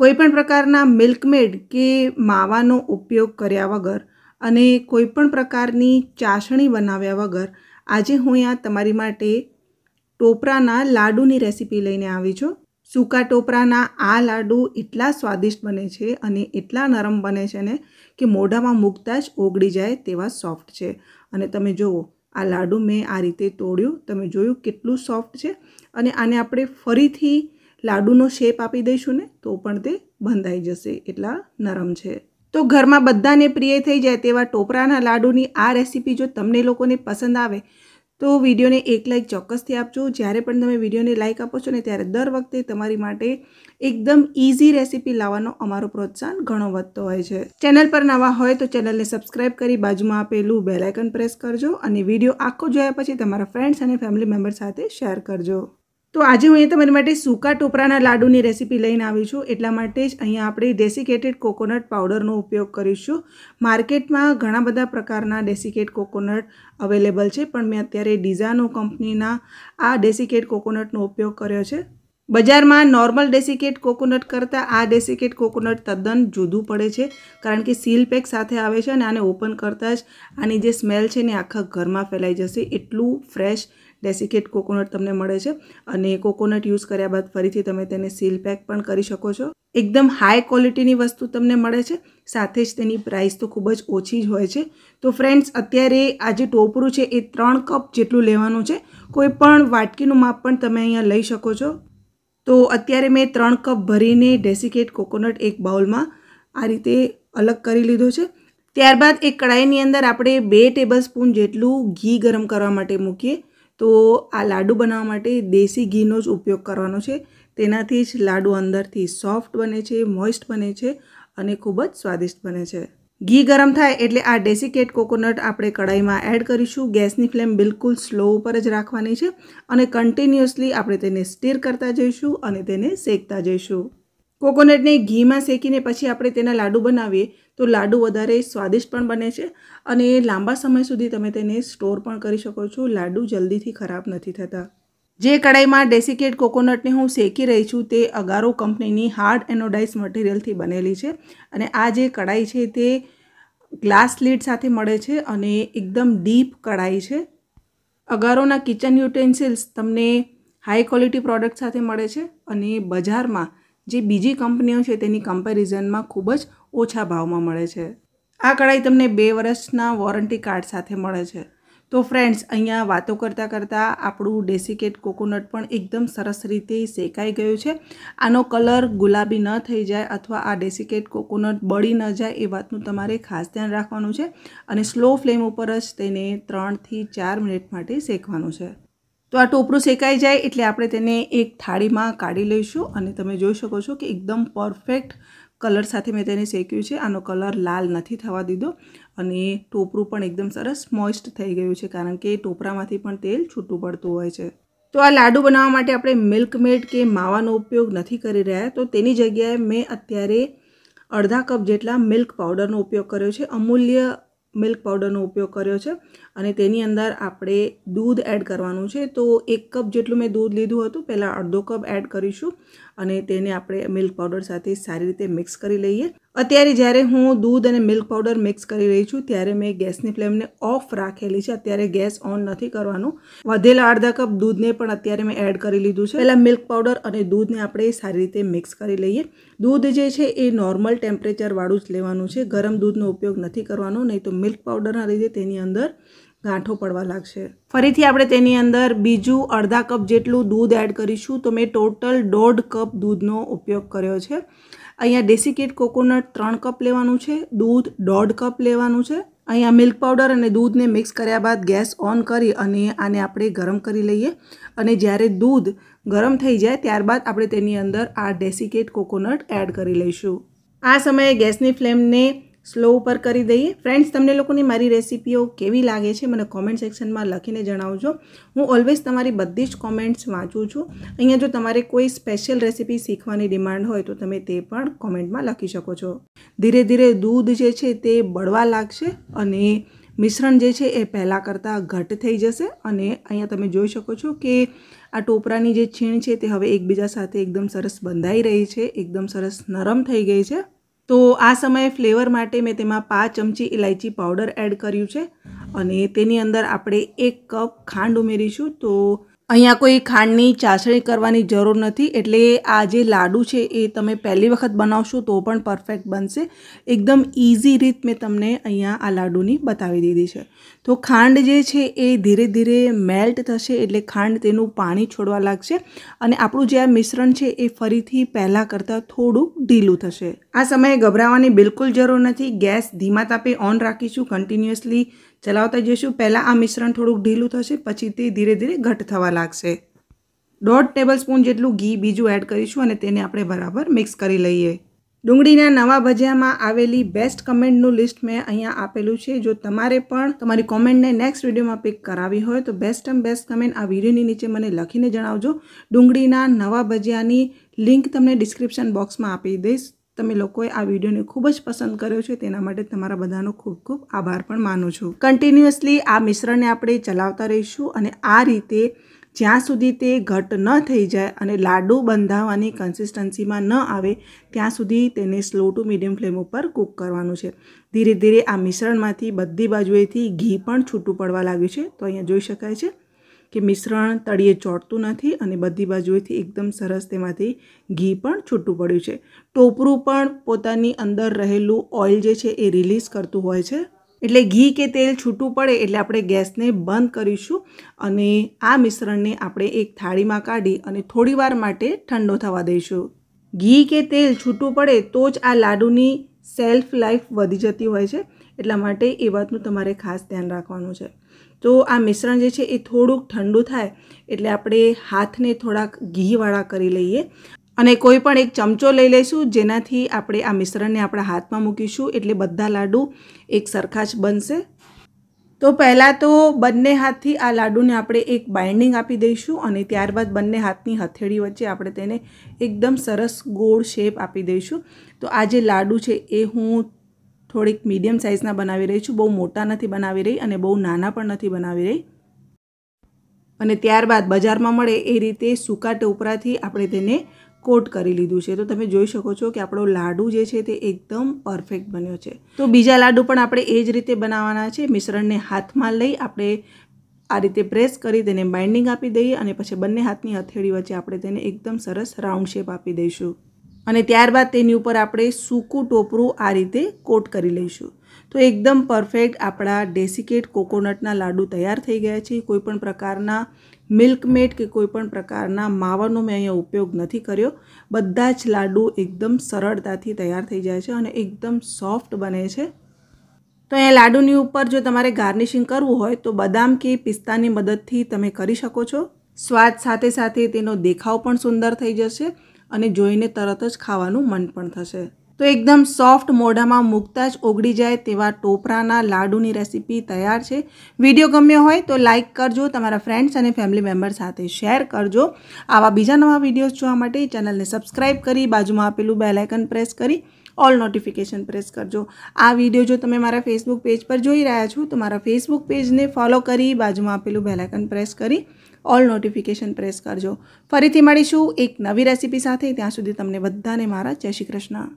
કોઈપણ પ્રકારના મિલ્કમેડ કે માવાનો ઉપયોગ કર્યા વગર અને કોઈ પણ પ્રકારની ચાસણી બનાવ્યા વગર આજે હું અહીંયા તમારી માટે ટોપરાના લાડુની રેસીપી લઈને આવી છું સૂકા ટોપરાના આ લાડુ એટલા સ્વાદિષ્ટ બને છે અને એટલા નરમ બને છે ને કે મોઢામાં મૂકતા જ ઓગળી જાય તેવા સોફ્ટ છે અને તમે જુઓ આ લાડુ મેં આ રીતે તોડ્યું તમે જોયું કેટલું સોફ્ટ છે અને આને આપણે ફરીથી લાડુનો શેપ આપી દઈશું ને તો પણ તે બંધાઈ જશે એટલા નરમ છે તો ઘરમાં બધાને પ્રિય થઈ જાય તેવા ટોપરાના લાડુની આ રેસીપી જો તમને લોકોને પસંદ આવે તો વિડીયોને એક લાઇક ચોક્કસથી આપજો જ્યારે પણ તમે વિડીયોને લાઇક આપો છો ને ત્યારે દર વખતે તમારી માટે એકદમ ઇઝી રેસીપી લાવવાનો અમારો પ્રોત્સાહન ઘણો વધતો હોય છે ચેનલ પર નવા હોય તો ચેનલને સબસ્ક્રાઇબ કરી બાજુમાં આપેલું બેલાઇકન પ્રેસ કરજો અને વિડીયો આખો જોયા પછી તમારા ફ્રેન્ડ્સ અને ફેમિલી મેમ્બર સાથે શેર કરજો તો આજે હું અહીંયા તમારી માટે સૂકા ટોપરાના લાડુની રેસીપી લઈને આવી છું એટલા માટે જ અહીંયા આપણે ડેસિકેટેડ કોકોનટ પાવડરનો ઉપયોગ કરીશું માર્કેટમાં ઘણા બધા પ્રકારના ડેસિકેટ કોકોનટ અવેલેબલ છે પણ મેં અત્યારે ડિઝાનો કંપનીના આ ડેસિકેટ કોકોનટનો ઉપયોગ કર્યો છે બજારમાં નોર્મલ ડેસિકેટ કોકોનટ કરતાં આ ડેસિકેટ કોકોનટ તદ્દન જુદું પડે છે કારણ કે સીલ પેક સાથે આવે છે અને આને ઓપન કરતાં જ આની જે સ્મેલ છે ને આખા ઘરમાં ફેલાઈ જશે એટલું ફ્રેશ ડેસિકેટ કોકોનટ તમને મળે છે અને કોકોનટ યુઝ કર્યા બાદ ફરીથી તમે તેને સીલ પેક પણ કરી શકો છો એકદમ હાઈ ક્વોલિટીની વસ્તુ તમને મળે છે સાથે જ તેની પ્રાઇસ તો ખૂબ જ ઓછી જ હોય છે તો ફ્રેન્ડ્સ અત્યારે આ જે ટોપરું છે એ ત્રણ કપ જેટલું લેવાનું છે કોઈ પણ વાટકીનું માપ પણ તમે અહીંયા લઈ શકો છો તો અત્યારે મેં ત્રણ કપ ભરીને ડેસિકેટ કોકોનટ એક બાઉલમાં આ રીતે અલગ કરી લીધો છે ત્યારબાદ એક કડાઈની અંદર આપણે બે ટેબલ સ્પૂન જેટલું ઘી ગરમ કરવા માટે મૂકીએ તો આ લાડુ બનાવવા માટે દેશી ઘીનો જ ઉપયોગ કરવાનો છે તેનાથી જ લાડુ અંદરથી સોફ્ટ બને છે મોઇસ્ટ બને છે અને ખૂબ જ સ્વાદિષ્ટ બને છે ઘી ગરમ થાય એટલે આ ડેસિકેટ કોકોનટ આપણે કડાઈમાં એડ કરીશું ગેસની ફ્લેમ બિલકુલ સ્લો ઉપર જ રાખવાની છે અને કન્ટિન્યુઅસલી આપણે તેને સ્ટીર કરતા જઈશું અને તેને શેકતા જઈશું કોકોનટને ઘીમાં શેકીને પછી આપણે તેના લાડુ બનાવીએ તો લાડુ વધારે સ્વાદિષ્ટ પણ બને છે અને લાંબા સમય સુધી તમે તેને સ્ટોર પણ કરી શકો છો લાડુ જલ્દીથી ખરાબ નથી થતા જે કડાઈમાં ડેસિકેટ કોકોનટને હું શેકી રહી છું તે અગારો કંપનીની હાર્ડ એનોડાઇઝ મટીરિયલથી બનેલી છે અને આ જે કડાઈ છે તે ગ્લાસ લીડ સાથે મળે છે અને એકદમ ડીપ કડાઈ છે અગારોના કિચન યુટેન્સિલ્સ તમને હાઈ ક્વોલિટી પ્રોડક્ટ સાથે મળે છે અને બજારમાં જે બીજી કંપનીઓ છે તેની કમ્પેરિઝનમાં ખૂબ જ ઓછા ભાવમાં મળે છે આ કઢાઈ તમને બે વર્ષના વોરંટી કાર્ડ સાથે મળે છે તો ફ્રેન્ડ્સ અહીંયા વાતો કરતાં કરતાં આપણું ડેસિકેટ કોકોનટ પણ એકદમ સરસ રીતે શેકાઈ ગયું છે આનો કલર ગુલાબી ન થઈ જાય અથવા આ ડેસિકેટ કોકોનટ બળી ન જાય એ વાતનું તમારે ખાસ ધ્યાન રાખવાનું છે અને સ્લો ફ્લેમ ઉપર જ તેને ત્રણથી ચાર મિનિટ માટે શેકવાનું છે તો આ ટોપરું શેકાઈ જાય એટલે આપણે તેને એક થાળીમાં કાઢી લઈશું અને તમે જોઈ શકો છો કે એકદમ પરફેક્ટ કલર સાથે મેં તેને શેક્યું છે આનો કલર લાલ નથી થવા દીધો અને ટોપરું પણ એકદમ સરસ મોઇસ્ટ થઈ ગયું છે કારણ કે ટોપરામાંથી પણ તેલ છૂટું પડતું હોય છે તો આ લાડુ બનાવવા માટે આપણે મિલ્કમેડ કે માવાનો ઉપયોગ નથી કરી રહ્યા તો તેની જગ્યાએ મેં અત્યારે અડધા કપ જેટલા મિલ્ક પાવડરનો ઉપયોગ કર્યો છે અમૂલ્ય મિલ્ક પાવડરનો ઉપયોગ કર્યો છે અને તેની અંદર આપણે દૂધ એડ કરવાનું છે તો એક કપ જેટલું મેં દૂધ લીધું હતું પહેલાં અડધો કપ એડ કરીશું અને તેને આપણે મિલ્ક પાવડર સાથે સારી રીતે મિક્સ કરી લઈએ અત્યારે જ્યારે હું દૂધ અને મિલ્ક પાવડર મિક્સ કરી રહી છું ત્યારે મેં ગેસની ફ્લેમને ઓફ રાખેલી છે અત્યારે ગેસ ઓન નથી કરવાનું વધેલા અડધા કપ દૂધને પણ અત્યારે મેં એડ કરી લીધું છે પહેલાં મિલ્ક પાવડર અને દૂધને આપણે સારી રીતે મિક્સ કરી લઈએ દૂધ જે છે એ નોર્મલ ટેમ્પરેચરવાળું જ લેવાનું છે ગરમ દૂધનો ઉપયોગ નથી કરવાનો નહીં તો મિલ્ક પાવડરના લીધે તેની અંદર ગાંઠો પડવા લાગશે ફરીથી આપણે તેની અંદર બીજું અડધા કપ જેટલું દૂધ એડ કરીશું તો મેં ટોટલ દોઢ કપ દૂધનો ઉપયોગ કર્યો છે અહીંયા ડેસિકેટ કોકોનટ ત્રણ કપ લેવાનું છે દૂધ દોઢ કપ લેવાનું છે અહીંયા મિલ્ક પાવડર અને દૂધને મિક્સ કર્યા બાદ ગેસ ઓન કરી અને આને આપણે ગરમ કરી લઈએ અને જ્યારે દૂધ ગરમ થઈ જાય ત્યારબાદ આપણે તેની અંદર આ ડેસિકેટ કોકોનટ એડ કરી લઈશું આ સમયે ગેસની ફ્લેમને સ્લો ઉપર કરી દઈએ ફ્રેન્ડ્સ તમને લોકોની મારી રેસીપીઓ કેવી લાગે છે મને કોમેન્ટ સેક્શનમાં લખીને જણાવજો હું ઓલવેઝ તમારી બધી જ કોમેન્ટ્સ વાંચું છું અહીંયા જો તમારે કોઈ સ્પેશિયલ રેસીપી શીખવાની ડિમાન્ડ હોય તો તમે તે પણ કોમેન્ટમાં લખી શકો છો ધીરે ધીરે દૂધ જે છે તે બળવા લાગશે અને મિશ્રણ જે છે એ પહેલાં કરતાં ઘટ થઈ જશે અને અહીંયા તમે જોઈ શકો છો કે આ ટોપરાની જે છીણ છે તે હવે એકબીજા સાથે એકદમ સરસ બંધાઈ રહી છે એકદમ સરસ નરમ થઈ ગઈ છે તો આ સમયે ફ્લેવર માટે મેં તેમાં પાંચ ચમચી ઇલાયચી પાવડર એડ કર્યું છે અને તેની અંદર આપણે એક કપ ખાંડ ઉમેરીશું તો અહીંયા કોઈ ખાંડની ચાસણી કરવાની જરૂર નથી એટલે આ જે લાડુ છે એ તમે પહેલી વખત બનાવશો તો પણ પરફેક્ટ બનશે એકદમ ઇઝી રીત મેં તમને અહીંયા આ લાડુની બતાવી દીધી છે તો ખાંડ જે છે એ ધીરે ધીરે મેલ્ટ થશે એટલે ખાંડ તેનું પાણી છોડવા લાગશે અને આપણું જે આ મિશ્રણ છે એ ફરીથી પહેલાં કરતાં થોડું ઢીલું થશે આ સમયે ગભરાવાની બિલકુલ જરૂર નથી ગેસ ધીમા તાપે ઓન રાખીશું કન્ટિન્યુઅસલી ચલાવતા જઈશું પહેલાં આ મિશ્રણ થોડુંક ઢીલું થશે પછી તે ધીરે ધીરે ઘટ થવા લાગશે દોઢ સ્પૂન જેટલું ઘી બીજું એડ કરીશું અને તેને આપણે બરાબર મિક્સ કરી લઈએ ડુંગળીના નવા ભજીયામાં આવેલી બેસ્ટ કમેન્ટનું લિસ્ટ મેં અહીંયા આપેલું છે જો તમારે પણ તમારી કોમેન્ટને નેક્સ્ટ વિડીયોમાં પિક કરાવી હોય તો બેસ્ટ એમ બેસ્ટ કમેન્ટ આ વિડીયોની નીચે મને લખીને જણાવજો ડુંગળીના નવા ભજીયાની લિંક તમને ડિસ્ક્રિપ્શન બોક્સમાં આપી દઈશ તમે લોકોએ આ વિડીયોને ખૂબ જ પસંદ કર્યો છે તેના માટે તમારા બધાનો ખૂબ ખૂબ આભાર પણ માનું છું કન્ટિન્યુઅસલી આ મિશ્રણને આપણે ચલાવતા રહીશું અને આ રીતે જ્યાં સુધી તે ઘટ ન થઈ જાય અને લાડુ બંધાવવાની કન્સિસ્ટન્સીમાં ન આવે ત્યાં સુધી તેને સ્લો ટુ મીડિયમ ફ્લેમ ઉપર કૂક કરવાનું છે ધીરે ધીરે આ મિશ્રણમાંથી બધી બાજુએથી ઘી પણ છૂટું પડવા લાગ્યું છે તો અહીંયા જોઈ શકાય છે કે મિશ્રણ તળીએ ચોટતું નથી અને બધી બાજુએથી એકદમ સરસ તેમાંથી ઘી પણ છૂટું પડ્યું છે ટોપરું પણ પોતાની અંદર રહેલું ઓઇલ જે છે એ રિલીઝ કરતું હોય છે એટલે ઘી કે તેલ છૂટું પડે એટલે આપણે ગેસને બંધ કરીશું અને આ મિશ્રણને આપણે એક થાળીમાં કાઢી અને થોડીવાર માટે ઠંડો થવા દઈશું ઘી કે તેલ છૂટું પડે તો જ આ લાડુની સેલ્ફ લાઈફ વધી જતી હોય છે એટલા માટે એ વાતનું તમારે ખાસ ધ્યાન રાખવાનું છે તો આ મિશ્રણ જે છે એ થોડુંક ઠંડુ થાય એટલે આપણે હાથને થોડાક ઘીવાળા કરી લઈએ અને કોઈ પણ એક ચમચો લઈ લઈશું જેનાથી આપણે આ મિશ્રણને આપણા હાથમાં મૂકીશું એટલે બધા લાડુ એક સરખા જ બનશે તો પહેલાં તો બંને હાથથી આ લાડુને આપણે એક બાઇન્ડિંગ આપી દઈશું અને ત્યારબાદ બંને હાથની હથેળી વચ્ચે આપણે તેને એકદમ સરસ ગોળ શેપ આપી દઈશું તો આ જે લાડુ છે એ હું થોડીક મીડિયમ સાઇઝના બનાવી રહી છું બહુ મોટા નથી બનાવી રહી અને બહુ નાના પણ નથી બનાવી રહી અને ત્યારબાદ બજારમાં મળે એ રીતે સૂકા ટોપરાથી આપણે તેને કોટ કરી લીધું છે તો તમે જોઈ શકો છો કે આપણો લાડુ જે છે તે એકદમ પરફેક્ટ બન્યો છે તો બીજા લાડુ પણ આપણે એ જ રીતે બનાવવાના છે મિશ્રણને હાથમાં લઈ આપણે આ રીતે પ્રેસ કરી તેને બાઇન્ડિંગ આપી દઈએ અને પછી બંને હાથની હથેળી વચ્ચે આપણે તેને એકદમ સરસ રાઉન્ડ શેપ આપી દઈશું અને ત્યારબાદ તેની ઉપર આપણે સૂકું ટોપરું આ રીતે કોટ કરી લઈશું તો એકદમ પરફેક્ટ આપણા ડેસિકેટ કોકોનટના લાડુ તૈયાર થઈ ગયા છે કોઈપણ પ્રકારના મિલ્કમેટ કે કોઈપણ પ્રકારના માવાનો મેં અહીંયા ઉપયોગ નથી કર્યો બધા જ લાડુ એકદમ સરળતાથી તૈયાર થઈ જાય છે અને એકદમ સોફ્ટ બને છે તો અહીંયા લાડુની ઉપર જો તમારે ગાર્નિશિંગ કરવું હોય તો બદામ કે પિસ્તાની મદદથી તમે કરી શકો છો સ્વાદ સાથે સાથે તેનો દેખાવ પણ સુંદર થઈ જશે અને જોઈને તરત જ ખાવાનું મન પણ થશે તો એકદમ સોફ્ટ મોઢામાં મૂકતા જ ઓગળી જાય તેવા ટોપરાના લાડુની રેસીપી તૈયાર છે વિડીયો ગમ્યો હોય તો લાઇક કરજો તમારા ફ્રેન્ડ્સ અને ફેમિલી મેમ્બર સાથે શેર કરજો આવા બીજા નવા વિડીયોઝ જોવા માટે ચેનલને સબસ્ક્રાઈબ કરી બાજુમાં આપેલું બેલાઇકન પ્રેસ કરી ઓલ નોટિફિકેશન પ્રેસ કરજો આ વિડીયો જો તમે મારા ફેસબુક પેજ પર જોઈ રહ્યા છો તો મારા ફેસબુક પેજને ફોલો કરી બાજુમાં આપેલું બેલાઇકન પ્રેસ કરી ઓલ નોટિફિકેશન પ્રેસ કરજો ફરીથી મળીશું એક નવી રેસીપી સાથે ત્યાં સુધી તમને બધાને મારા જય શ્રી કૃષ્ણ